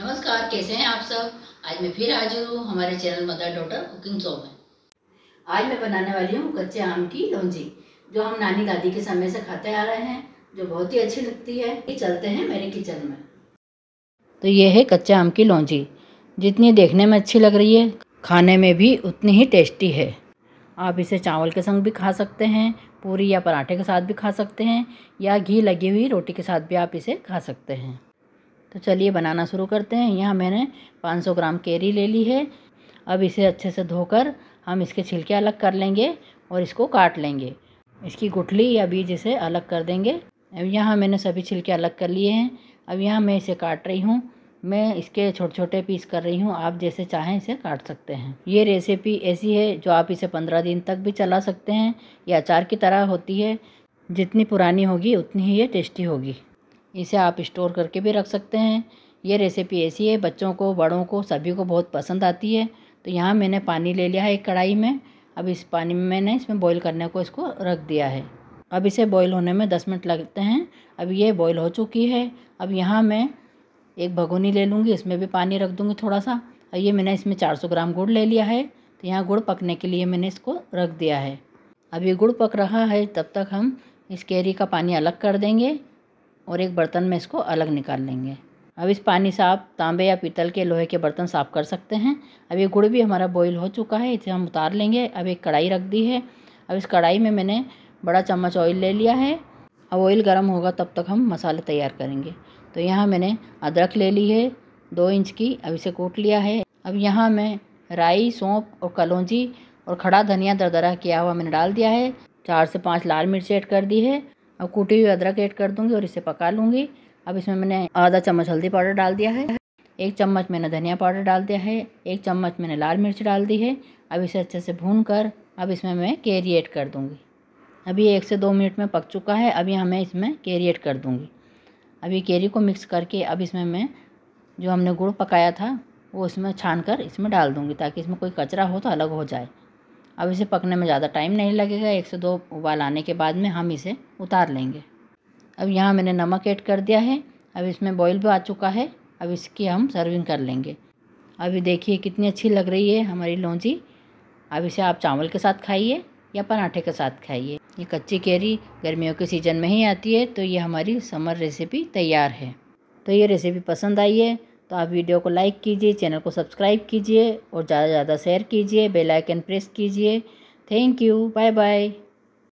नमस्कार कैसे हैं आप सब आज मैं फिर आज हूँ हमारे channel mother daughter cooking show में आज मैं बनाने वाली हूँ कच्चे आम की लौंजी जो हम नानी दादी के समय से खाते आ रहे हैं जो बहुत ही अच्छी लगती है ये चलते हैं मेरे किचन में तो ये है कच्चे आम की लौंजी जितनी देखने में अच्छी लग रही है खाने में भी उतनी ही टेस्टी है आप इसे चावल के संग भी खा सकते हैं पूरी या पराठे के साथ भी खा सकते हैं या घी लगी हुई रोटी के साथ भी आप इसे खा सकते हैं तो चलिए बनाना शुरू करते हैं यहाँ मैंने 500 ग्राम केरी ले ली है अब इसे अच्छे से धोकर हम इसके छिलके अलग कर लेंगे और इसको काट लेंगे इसकी गुठली या बीज इसे अलग कर देंगे अब यहाँ मैंने सभी छिलके अलग कर लिए हैं अब यहाँ मैं इसे काट रही हूँ मैं इसके छोटे छोटे पीस कर रही हूँ आप जैसे चाहें इसे काट सकते हैं ये रेसिपी ऐसी है जो आप इसे पंद्रह दिन तक भी चला सकते हैं ये अचार की तरह होती है जितनी पुरानी होगी उतनी ही ये टेस्टी होगी इसे आप स्टोर करके भी रख सकते हैं ये रेसिपी ऐसी है बच्चों को बड़ों को सभी को बहुत पसंद आती है तो यहाँ मैंने पानी ले लिया है एक कढ़ाई में अब इस पानी में मैंने इसमें बॉईल करने को इसको रख दिया है अब इसे बॉईल होने में दस मिनट लगते हैं अब ये बॉईल हो चुकी है अब यहाँ मैं एक भगोनी ले लूँगी इसमें भी पानी रख दूँगी थोड़ा सा और ये मैंने इसमें चार सौ ग्राम गुड़ ले लिया है तो यहाँ गुड़ पकने के लिए मैंने इसको रख दिया है अब ये गुड़ पक रहा है तब तक हम इस कैरी का पानी अलग कर देंगे और एक बर्तन में इसको अलग निकाल लेंगे अब इस पानी से आप तांबे या पीतल के लोहे के बर्तन साफ़ कर सकते हैं अब ये गुड़ भी हमारा बॉईल हो चुका है इसे हम उतार लेंगे अब एक कढ़ाई रख दी है अब इस कढ़ाई में मैंने बड़ा चम्मच ऑयल ले लिया है अब ऑयल गर्म होगा तब तक हम मसाले तैयार करेंगे तो यहाँ मैंने अदरक ले ली है दो इंच की अब इसे कूट लिया है अब यहाँ मैं राई सौंप और कलौजी और खड़ा धनिया दरदरा किया हुआ मैंने डाल दिया है चार से पाँच लाल मिर्च ऐड कर दी है अब कूटी हुई अदरक ऐड कर दूंगी और इसे पका लूँगी अब इसमें मैंने आधा चम्मच हल्दी पाउडर डाल दिया है एक चम्मच मैंने धनिया पाउडर डाल दिया है एक चम्मच मैंने लाल मिर्च डाल दी है अब इसे अच्छे से भून कर अब इसमें मैं कैरी ऐड कर दूँगी अभी एक से दो मिनट में पक चुका है अभी हमें इसमें कैरी ऐड कर दूँगी अभी कैरी को मिक्स करके अब इसमें मैं जो हमने गुड़ पकाया था वो इसमें छान कर इसमें डाल दूँगी ताकि इसमें कोई कचरा हो तो अलग हो जाए अब इसे पकने में ज़्यादा टाइम नहीं लगेगा एक से दो उबाल आने के बाद में हम इसे उतार लेंगे अब यहाँ मैंने नमक ऐड कर दिया है अब इसमें बॉईल भी आ चुका है अब इसकी हम सर्विंग कर लेंगे अभी देखिए कितनी अच्छी लग रही है हमारी लौंजी अब इसे आप चावल के साथ खाइए या पराठे के साथ खाइए ये कच्ची कैरी गर्मियों के सीज़न में ही आती है तो ये हमारी समर रेसिपी तैयार है तो ये रेसिपी पसंद आई है तो आप वीडियो को लाइक कीजिए चैनल को सब्सक्राइब कीजिए और ज़्यादा से ज़्यादा शेयर कीजिए बेल आइकन प्रेस कीजिए थैंक यू बाय बाय